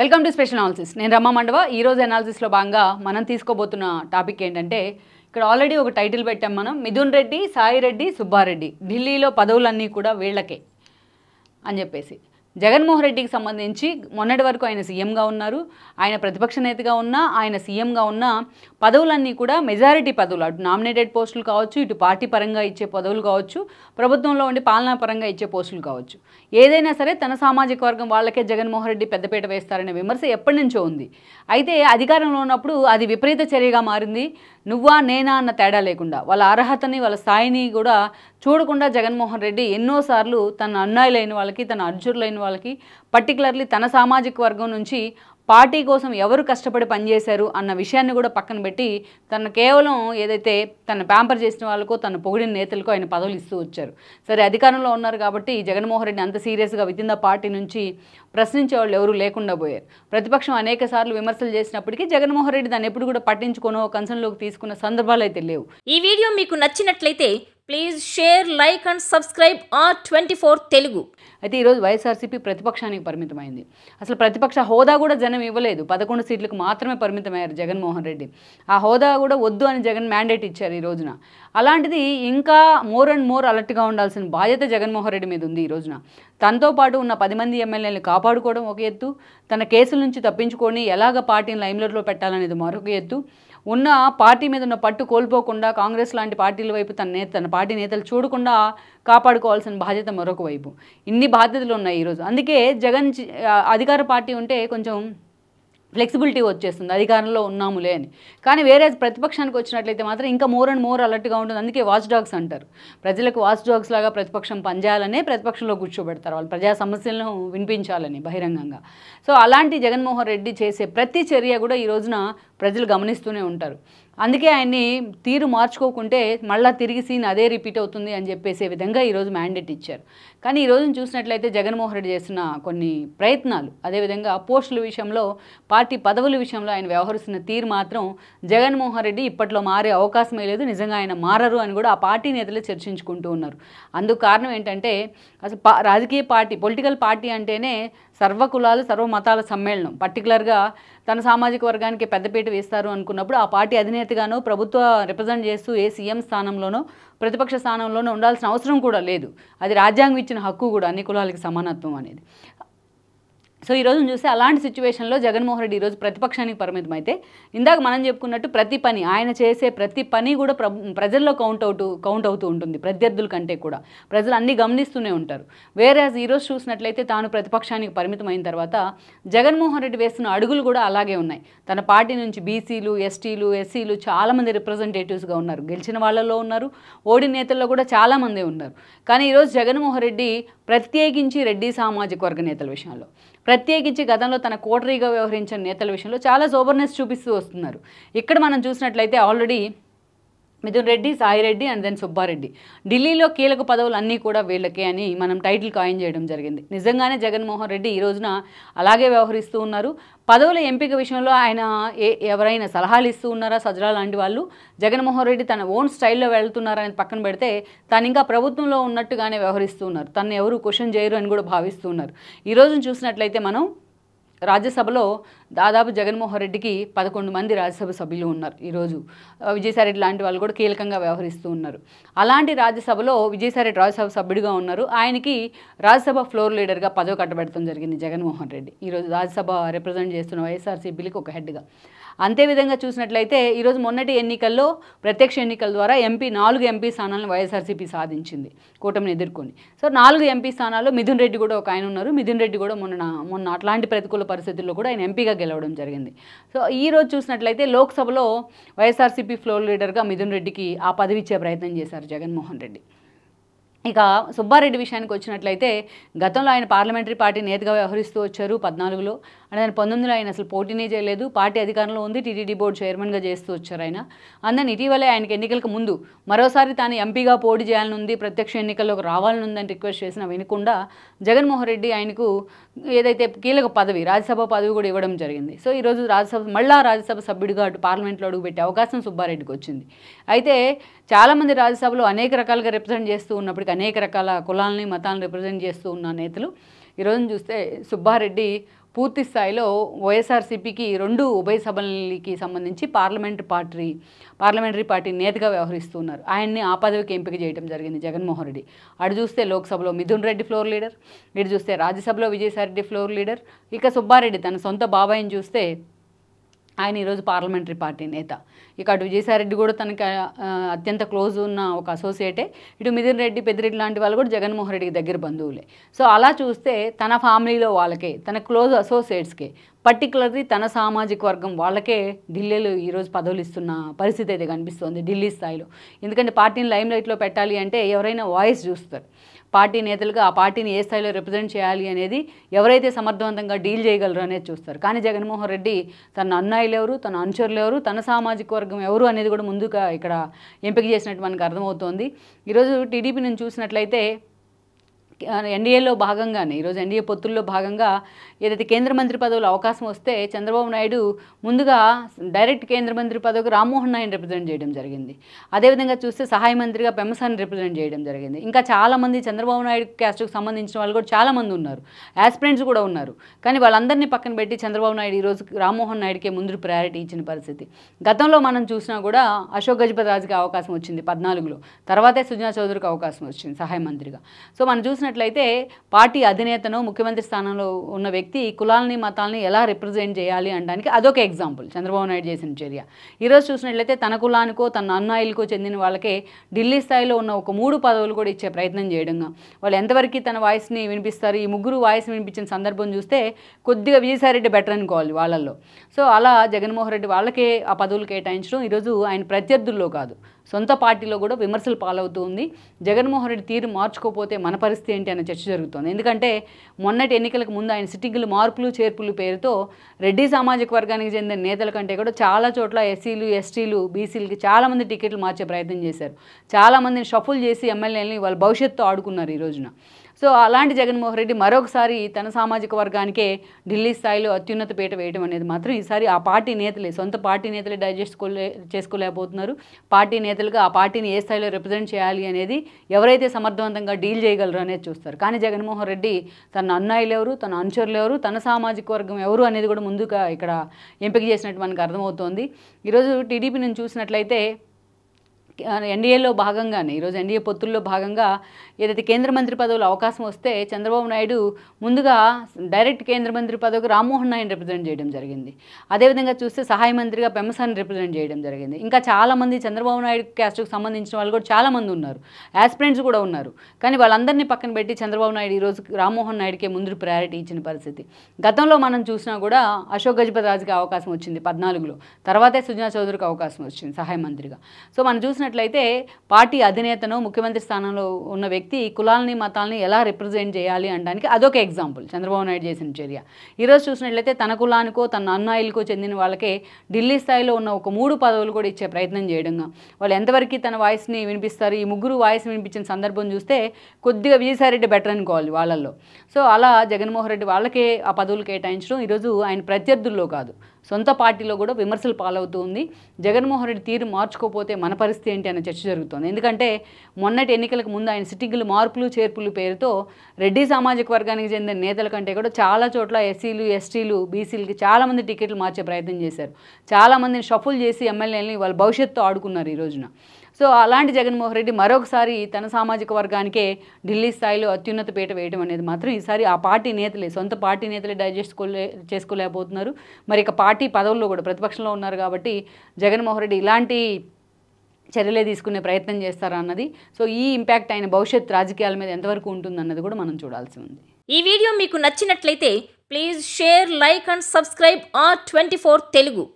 welcome to special analysis నేను రమ్మ మండవ ఈరోజు అనాలిసిస్లో భాగంగా మనం తీసుకోబోతున్న టాపిక్ ఏంటంటే ఇక్కడ ఆల్రెడీ ఒక టైటిల్ పెట్టాం మనం మిథున్ రెడ్డి సాయి రెడ్డి సుబ్బారెడ్డి ఢిల్లీలో పదవులన్నీ కూడా వీళ్ళకే అని చెప్పేసి జగన్మోహన్ రెడ్డికి సంబంధించి మొన్నటి వరకు ఆయన సీఎంగా ఉన్నారు ఆయన ప్రతిపక్ష నేతగా ఉన్నా ఆయన సీఎంగా ఉన్న పదవులన్నీ కూడా మెజారిటీ పదవులు అటు నామినేటెడ్ పోస్టులు కావచ్చు ఇటు పార్టీ పరంగా ఇచ్చే పదవులు కావచ్చు ప్రభుత్వంలో ఉండి పాలనా పరంగా ఇచ్చే పోస్టులు కావచ్చు ఏదైనా సరే తన సామాజిక వర్గం వాళ్ళకే జగన్మోహన్ రెడ్డి పెద్దపీట వేస్తారనే విమర్శ ఎప్పటి నుంచో ఉంది అయితే అధికారంలో ఉన్నప్పుడు అది విపరీత చర్యగా మారింది నువ్వా నేనా అన్న తేడా లేకుండా వాళ్ళ అర్హతని వాళ్ళ స్థాయిని కూడా చూడకుండా జగన్మోహన్ రెడ్డి ఎన్నోసార్లు తన అన్నాయులైన వాళ్ళకి తన అర్జునులైన వాళ్ళకి పర్టికులర్లీ తన సామాజిక వర్గం నుంచి పార్టీ కోసం ఎవరు కష్టపడి పనిచేశారు అన్న విషయాన్ని కూడా పక్కన పెట్టి తను కేవలం ఏదైతే తన ప్యాంపర్ చేసిన వాళ్ళకో తన పొగిడిన నేతలకో ఆయన పదవులు ఇస్తూ వచ్చారు సరే అధికారంలో ఉన్నారు కాబట్టి జగన్మోహన్ రెడ్డి అంత సీరియస్గా విత్ ఇన్ ద పార్టీ నుంచి ప్రశ్నించే వాళ్ళు ఎవరు లేకుండా పోయారు ప్రతిపక్షం అనేక సార్లు విమర్శలు చేసినప్పటికీ జగన్మోహన్ రెడ్డి దాన్ని ఎప్పుడు కూడా పట్టించుకోనో కన్సర్న్లోకి తీసుకున్న సందర్భాలు అయితే లేవు ఈ వీడియో మీకు నచ్చినట్లయితే please share like and subscribe R twenty four Telugu అయితే ఈరోజు వైఎస్ఆర్సీపీ ప్రతిపక్షానికి పరిమితమైంది అసలు ప్రతిపక్ష హోదా కూడా జనం ఇవ్వలేదు పదకొండు సీట్లకు మాత్రమే పరిమితమయ్యారు జగన్మోహన్ రెడ్డి ఆ హోదా కూడా వద్దు అని జగన్ మ్యాండేట్ ఇచ్చారు ఈ రోజున అలాంటిది ఇంకా మోర్ అండ్ మోర్ అలర్ట్గా ఉండాల్సిన బాధ్యత జగన్మోహన్ రెడ్డి మీద ఉంది ఈ రోజున తనతో పాటు ఉన్న పది మంది ఎమ్మెల్యేలను కాపాడుకోవడం ఒక ఎత్తు తన కేసుల నుంచి తప్పించుకొని ఎలాగ పార్టీని లైమ్లలో పెట్టాలనేది మరొక ఎత్తు ఉన్న పార్టీ మీద ఉన్న పట్టు కోల్పోకుండా కాంగ్రెస్ లాంటి పార్టీల వైపు తన నేత తన పార్టీ నేతలు చూడకుండా కాపాడుకోవాల్సిన బాధ్యత మరొక వైపు ఇన్ని బాధ్యతలు ఉన్నాయి ఈరోజు అందుకే జగన్ అధికార పార్టీ ఉంటే కొంచెం ఫ్లెక్సిబిలిటీ వచ్చేస్తుంది అధికారంలో ఉన్నాములే అని కానీ వేరే ప్రతిపక్షానికి వచ్చినట్లయితే మాత్రం ఇంకా మోర్ అండ్ మోర్ అలర్ట్గా ఉంటుంది అందుకే వాచ్ డాగ్స్ అంటారు ప్రజలకు వాచ్ డాగ్స్ లాగా ప్రతిపక్షం పనిచేయాలనే ప్రతిపక్షంలో కూర్చోబెడతారు వాళ్ళు ప్రజా సమస్యలను వినిపించాలని బహిరంగంగా సో అలాంటి జగన్మోహన్ రెడ్డి చేసే ప్రతి చర్య కూడా ఈ రోజున ప్రజలు గమనిస్తూనే ఉంటారు అందుకే ఆయన్ని తీరు మార్చుకోకుంటే మళ్ళీ తిరిగి సీన్ అదే రిపీట్ అవుతుంది అని చెప్పేసే విధంగా ఈరోజు మ్యాండేట్ ఇచ్చారు కానీ ఈరోజు చూసినట్లయితే జగన్మోహన్ రెడ్డి చేసిన కొన్ని ప్రయత్నాలు అదేవిధంగా పోస్టుల విషయంలో పార్టీ పదవుల విషయంలో ఆయన వ్యవహరిస్తున్న తీరు మాత్రం జగన్మోహన్ రెడ్డి ఇప్పట్లో మారే అవకాశమే లేదు నిజంగా ఆయన మారరు అని కూడా ఆ పార్టీ నేతలు చర్చించుకుంటూ ఉన్నారు అందుకు కారణం ఏంటంటే అసలు రాజకీయ పార్టీ పొలిటికల్ పార్టీ అంటేనే సర్వకులాలు సర్వ మతాల సమ్మేళనం పర్టికులర్గా తన సామాజిక వర్గానికి పెద్దపీట వేస్తారు అనుకున్నప్పుడు ఆ పార్టీ అధినేతగాను ప్రభుత్వ రిప్రజెంట్ చేస్తూ ఏ సీఎం స్థానంలోనో ప్రతిపక్ష స్థానంలోనో ఉండాల్సిన అవసరం కూడా లేదు అది రాజ్యాంగం ఇచ్చిన హక్కు కూడా అన్ని కులాలకి సమానత్వం అనేది సో ఈ రోజు చూస్తే అలాంటి సిచ్యువేషన్లో జగన్మోహన్ రెడ్డి ఈరోజు ప్రతిపక్షానికి పరిమితం అయితే ఇందాక మనం చెప్పుకున్నట్టు ప్రతి పని ఆయన చేసే ప్రతి పని కూడా ప్రజల్లో కౌంట్ అవుట్ కౌంట్ అవుతూ ఉంటుంది ప్రత్యర్థుల కంటే కూడా ప్రజలు అన్నీ గమనిస్తూనే ఉంటారు వేరే ఈరోజు చూసినట్లయితే తాను ప్రతిపక్షానికి పరిమితం అయిన తర్వాత జగన్మోహన్ రెడ్డి వేస్తున్న అడుగులు కూడా అలాగే ఉన్నాయి తన పార్టీ నుంచి బీసీలు ఎస్టీలు ఎస్సీలు చాలామంది రిప్రజెంటేటివ్స్గా ఉన్నారు గెలిచిన వాళ్ళలో ఉన్నారు ఓడి నేతల్లో కూడా చాలామందే ఉన్నారు కానీ ఈరోజు జగన్మోహన్ రెడ్డి ప్రత్యేకించి రెడ్డి సామాజిక వర్గ నేతల విషయంలో ప్రత్యేకించి గతంలో తన కోటరీగా వ్యవహరించిన నేతల విషయంలో చాలా సోబర్నెస్ చూపిస్తూ వస్తున్నారు ఇక్కడ మనం చూసినట్లయితే already Mithun Reddy Sai Reddy and then Subbareddy ఢిల్లీలో కీలక పదవులు అన్నీ కూడా వీళ్ళకే అని మనం టైటిల్ కాయిన్ చేయడం జరిగింది నిజంగానే జగన్మోహన్ రెడ్డి ఈ రోజున అలాగే వ్యవహరిస్తూ ఉన్నారు పదవుల ఎంపిక విషయంలో ఆయన ఏ ఎవరైనా సలహాలు ఇస్తూ ఉన్నారా సజరా లాంటి వాళ్ళు జగన్మోహన్ రెడ్డి తన ఓన్ స్టైల్లో వెళ్తున్నారా అని పక్కన పెడితే తను ఇంకా ప్రభుత్వంలో ఉన్నట్టుగానే వ్యవహరిస్తూ ఉన్నారు తను ఎవరు క్వశ్చన్ చేయరు అని కూడా భావిస్తూ ఉన్నారు ఈరోజు చూసినట్లయితే మనం రాజ్యసభలో దాదాపు జగన్మోహన్ రెడ్డికి పదకొండు మంది రాజ్యసభ సభ్యులు ఉన్నారు ఈరోజు విజయసాయిరెడ్డి లాంటి వాళ్ళు కూడా కీలకంగా వ్యవహరిస్తూ ఉన్నారు అలాంటి రాజ్యసభలో విజయసాయిరెడ్డి రాజ్యసభ సభ్యుడిగా ఉన్నారు ఆయనకి రాజ్యసభ ఫ్లోర్ లీడర్గా పదవి కట్టబెట్టడం జరిగింది జగన్మోహన్ రెడ్డి ఈరోజు రాజ్యసభ రిప్రజెంట్ చేస్తున్న వైఎస్ఆర్సీపీలకు ఒక హెడ్గా అంతేవిధంగా చూసినట్లయితే ఈరోజు మొన్నటి ఎన్నికల్లో ప్రత్యక్ష ఎన్నికల ద్వారా ఎంపీ నాలుగు ఎంపీ స్థానాలను వైఎస్ఆర్సీపీ సాధించింది కూటమిని ఎదుర్కొని సో నాలుగు ఎంపీ స్థానాల్లో మిథున్ రెడ్డి కూడా ఒక ఆయన ఉన్నారు మిథున్ రెడ్డి కూడా మొన్న మొన్న అట్లాంటి ప్రతికూల పరిస్థితుల్లో కూడా ఆయన ఎంపీగా గెలవడం జరిగింది సో ఈ రోజు చూసినట్లయితే లోక్సభలో వైఎస్ఆర్సీపీ ఫ్లోర్ లీడర్గా మిథున్ రెడ్డికి ఆ పదవి ఇచ్చే ప్రయత్నం చేశారు జగన్మోహన్ రెడ్డి ఇక సుబ్బారెడ్డి విషయానికి వచ్చినట్లయితే గతంలో ఆయన పార్లమెంటరీ పార్టీ నేతగా వ్యవహరిస్తూ వచ్చారు పద్నాలుగులో అండ్ ఆయన పంతొమ్మిదిలో ఆయన అసలు పోటీనే చేయలేదు పార్టీ అధికారంలో ఉంది టీటీడీ బోర్డు చైర్మన్గా చేస్తూ వచ్చారు ఆయన అందని ఇటీవలే ఆయనకి ఎన్నికలకు ముందు మరోసారి తాను ఎంపీగా పోటీ చేయాలనుంది ప్రత్యక్ష రావాలని ఉందని రిక్వెస్ట్ చేసిన వినకుండా జగన్మోహన్ రెడ్డి ఆయనకు ఏదైతే కీలక పదవి రాజ్యసభ పదవి కూడా ఇవ్వడం జరిగింది సో ఈరోజు రాజ్యసభ మళ్ళా రాజ్యసభ సభ్యుడిగా అటు పార్లమెంట్లో అడుగుపెట్టే అవకాశం సుబ్బారెడ్డికి వచ్చింది అయితే చాలామంది రాజ్యసభలో అనేక రకాలుగా రిప్రజెంట్ చేస్తూ ఉన్నప్పటికీ ఇలాగ అనేక రకాల కులాలని మతాలను రిప్రజెంట్ చేస్తూ ఉన్న నేతలు ఈరోజు చూస్తే సుబ్బారెడ్డి పూర్తి స్థాయిలో వైఎస్ఆర్సీపీకి రెండు ఉభయ సభలకి సంబంధించి పార్లమెంట్ పార్టీ పార్లమెంటరీ పార్టీ నేతగా వ్యవహరిస్తున్నారు ఆయన్ని ఆ పదవికి ఎంపిక చేయడం జరిగింది జగన్మోహన్ రెడ్డి అటు చూస్తే లోక్సభలో మిథున్ రెడ్డి ఫ్లోర్ లీడర్ ఇటు చూస్తే రాజ్యసభలో విజయసాయి రెడ్డి ఫ్లోర్ లీడర్ ఇక సుబ్బారెడ్డి తన సొంత బాబాయిని చూస్తే ఆయన ఈరోజు పార్లమెంటరీ పార్టీ నేత ఇక అటు విజయసాయిరెడ్డి కూడా తనకి అత్యంత క్లోజ్ ఉన్న ఒక అసోసియేటే ఇటు మిథున్ రెడ్డి పెద్దిరెడ్డి లాంటి వాళ్ళు కూడా జగన్మోహన్ రెడ్డికి దగ్గర బంధువులే సో అలా చూస్తే తన ఫ్యామిలీలో వాళ్ళకే తన క్లోజ్ అసోసియేట్స్కే పర్టికులర్లీ తన సామాజిక వర్గం వాళ్ళకే ఢిల్లీలో ఈరోజు పదవులు ఇస్తున్న పరిస్థితి అయితే కనిపిస్తోంది ఢిల్లీ స్థాయిలో ఎందుకంటే పార్టీని లైమ్ లైట్లో పెట్టాలి అంటే ఎవరైనా వాయిస్ చూస్తారు పార్టీ నేతలుగా ఆ పార్టీని ఏ స్థాయిలో రిప్రజెంట్ చేయాలి అనేది ఎవరైతే సమర్థవంతంగా డీల్ చేయగలరు అనేది చూస్తారు కానీ జగన్మోహన్ రెడ్డి తన అన్నాయిలు ఎవరు తన అనుచరులు ఎవరు తన సామాజిక వర్గం ఎవరు అనేది కూడా ముందుగా ఇక్కడ ఎంపిక చేసినట్టు మనకు అర్థమవుతోంది ఈరోజు టీడీపీ నుంచి చూసినట్లయితే ఎన్డీఏలో భాగంగానే ఈరోజు ఎన్డీఏ పొత్తుల్లో భాగంగా ఏదైతే కేంద్ర మంత్రి పదవులు అవకాశం వస్తే చంద్రబాబు నాయుడు ముందుగా డైరెక్ట్ కేంద్ర మంత్రి పదవికి రామ్మోహన్ నాయుడు రిప్రజెంట్ చేయడం జరిగింది అదేవిధంగా చూస్తే సహాయ మంత్రిగా పెమ్మసాన్ని రిప్రజెంట్ చేయడం జరిగింది ఇంకా చాలామంది చంద్రబాబు నాయుడు క్యాస్ట్కు సంబంధించిన వాళ్ళు కూడా చాలామంది ఉన్నారు యాస్పిరెంట్స్ కూడా ఉన్నారు కానీ వాళ్ళందరినీ పక్కన పెట్టి చంద్రబాబు నాయుడు ఈరోజు రామ్మోహన్ నాయుడుకే ముందు ప్రయారిటీ ఇచ్చిన పరిస్థితి గతంలో మనం చూసినా కూడా అశోక్ గజపతి రాజుకి అవకాశం వచ్చింది పద్నాలుగులో తర్వాతే సుజనా చౌదరికి అవకాశం వచ్చింది సహాయ మంత్రిగా సో మనం చూసిన చూసినట్లయితే పార్టీ అధినేతను ముఖ్యమంత్రి స్థానంలో ఉన్న వ్యక్తి కులాలని మతాలని ఎలా రిప్రజెంట్ చేయాలి అనడానికి అదొక ఎగ్జాంపుల్ చంద్రబాబు నాయుడు చేసిన చర్య ఈరోజు చూసినట్లయితే తన కులానికో తన అన్నాయిలకో చెందిన వాళ్ళకే ఢిల్లీ స్థాయిలో ఉన్న ఒక మూడు పదవులు కూడా ఇచ్చే ప్రయత్నం చేయడంగా వాళ్ళు ఎంతవరకు తన వాయిస్ని వినిపిస్తారు ఈ ముగ్గురు వాయిస్ వినిపించిన సందర్భం చూస్తే కొద్దిగా విజయసాయిరెడ్డి బెటర్ అనుకోవాలి వాళ్ళల్లో సో అలా జగన్మోహన్ రెడ్డి వాళ్ళకే ఆ పదవులు కేటాయించడం ఈరోజు ఆయన ప్రత్యర్థుల్లో కాదు సొంత పార్టీలో కూడా విమర్శలు పాలవుతూ ఉంది జగన్మోహన్ రెడ్డి తీరు మార్చుకోపోతే మన పరిస్థితి ఏంటి అనే చర్చ జరుగుతోంది ఎందుకంటే మొన్నటి ఎన్నికలకు ముందు ఆయన సిట్టింగులు మార్పులు చేర్పులు పేరుతో రెడ్డి సామాజిక వర్గానికి చెందిన నేతల కంటే కూడా చాలా చోట్ల ఎస్సీలు ఎస్టీలు బీసీలకి చాలామంది టికెట్లు మార్చే ప్రయత్నం చేశారు చాలామందిని షఫుల్ చేసి ఎమ్మెల్యేలని వాళ్ళ భవిష్యత్తు ఆడుకున్నారు ఈ రోజున సో అలాంటి జగన్మోహన్ రెడ్డి మరొకసారి తన సామాజిక వర్గానికే ఢిల్లీ స్థాయిలో అత్యున్నత పీట వేయడం అనేది మాత్రం ఈసారి ఆ పార్టీ నేతలే సొంత పార్టీ నేతలే డైజెస్ట్ చేసుకోలేకపోతున్నారు పార్టీ నేతలుగా ఆ పార్టీని ఏ స్థాయిలో రిప్రజెంట్ చేయాలి అనేది ఎవరైతే సమర్థవంతంగా డీల్ చేయగలరు అనేది చూస్తారు కానీ జగన్మోహన్ రెడ్డి తన అన్నాయిలు ఎవరు తన అనుచరులు ఎవరు తన సామాజిక వర్గం ఎవరు అనేది కూడా ముందుగా ఇక్కడ ఎంపిక చేసినట్టు మనకు అర్థమవుతోంది ఈరోజు టీడీపీ నుంచి చూసినట్లయితే ఎన్డీఏలో భాగంగానే ఈరోజు ఎన్డీఏ పొత్తుల్లో భాగంగా ఏదైతే కేంద్ర మంత్రి పదవులు అవకాశం వస్తే చంద్రబాబు నాయుడు ముందుగా డైరెక్ట్ కేంద్ర మంత్రి పదవికి రామ్మోహన్ నాయుడు రిప్రజెంట్ చేయడం జరిగింది అదేవిధంగా చూస్తే సహాయ మంత్రిగా పెమసాన్ని రిప్రజెంట్ చేయడం జరిగింది ఇంకా చాలామంది చంద్రబాబు నాయుడు క్యాస్ట్కు సంబంధించిన వాళ్ళు కూడా చాలామంది ఉన్నారు యాస్పిరెంట్స్ కూడా ఉన్నారు కానీ వాళ్ళందరినీ పక్కన పెట్టి చంద్రబాబు నాయుడు ఈరోజు రామ్మోహన్ నాయుడుకే ముందు ప్రయారిటీ ఇచ్చిన పరిస్థితి గతంలో మనం చూసినా కూడా అశోక్ గజపతి రాజుకి అవకాశం వచ్చింది పద్నాలుగులో తర్వాతే సుజనా చౌదరికి అవకాశం వచ్చింది సహాయ మంత్రిగా సో మనం చూసిన చూసినట్లయితే పార్టీ అధినేతను ముఖ్యమంత్రి స్థానంలో ఉన్న వ్యక్తి కులాలని మతాలని ఎలా రిప్రజెంట్ చేయాలి అనడానికి అదొక ఎగ్జాంపుల్ చంద్రబాబు నాయుడు చేసిన చర్య ఈరోజు చూసినట్లయితే తన కులానికో తన అన్నాయిలకో చెందిన వాళ్ళకే ఢిల్లీ స్థాయిలో ఉన్న ఒక మూడు పదవులు కూడా ఇచ్చే ప్రయత్నం చేయడంగా వాళ్ళు ఎంతవరకు తన వాయిస్ని వినిపిస్తారు ఈ ముగ్గురు వాయిస్ వినిపించిన సందర్భం చూస్తే కొద్దిగా విజయసాయిరెడ్డి బెటర్ అనుకోవాలి వాళ్ళల్లో సో అలా జగన్మోహన్ రెడ్డి వాళ్ళకే ఆ పదవులు కేటాయించడం ఈరోజు ఆయన ప్రత్యర్థుల్లో కాదు సొంత పార్టీలో కూడా విమర్శలు పాలవుతూ ఉంది జగన్మోహన్ రెడ్డి తీరు మార్చుకోపోతే మన పరిస్థితి ఏంటి అనే చర్చ జరుగుతోంది ఎందుకంటే మొన్నటి ఎన్నికలకు ముందు ఆయన సిట్టింగులు మార్పులు చేర్పులు పేరుతో రెడ్డి సామాజిక వర్గానికి చెందిన నేతల కంటే కూడా చాలా చోట్ల ఎస్సీలు ఎస్టీలు బీసీలకి చాలామంది టికెట్లు మార్చే ప్రయత్నం చేశారు చాలామందిని షఫుల్ చేసి ఎమ్మెల్యేలని వాళ్ళ భవిష్యత్తు ఆడుకున్నారు ఈ రోజున సో అలాంటి జగన్మోహన్ రెడ్డి మరొకసారి తన సామాజిక వర్గానికే ఢిల్లీ స్థాయిలో అత్యున్నత పీట వేయడం అనేది మాత్రం ఈసారి ఆ పార్టీ నేతలే సొంత పార్టీ నేతలే డైజెస్ట్ చేసుకోలేకపోతున్నారు మరి ఇక పార్టీ పదవుల్లో కూడా ప్రతిపక్షంలో ఉన్నారు కాబట్టి జగన్మోహన్ రెడ్డి ఇలాంటి చర్యలే తీసుకునే ప్రయత్నం చేస్తారా అన్నది సో ఈ ఇంపాక్ట్ ఆయన భవిష్యత్ రాజకీయాల మీద ఎంతవరకు ఉంటుందన్నది కూడా మనం చూడాల్సి ఉంది ఈ వీడియో మీకు నచ్చినట్లయితే please share like and subscribe R twenty Telugu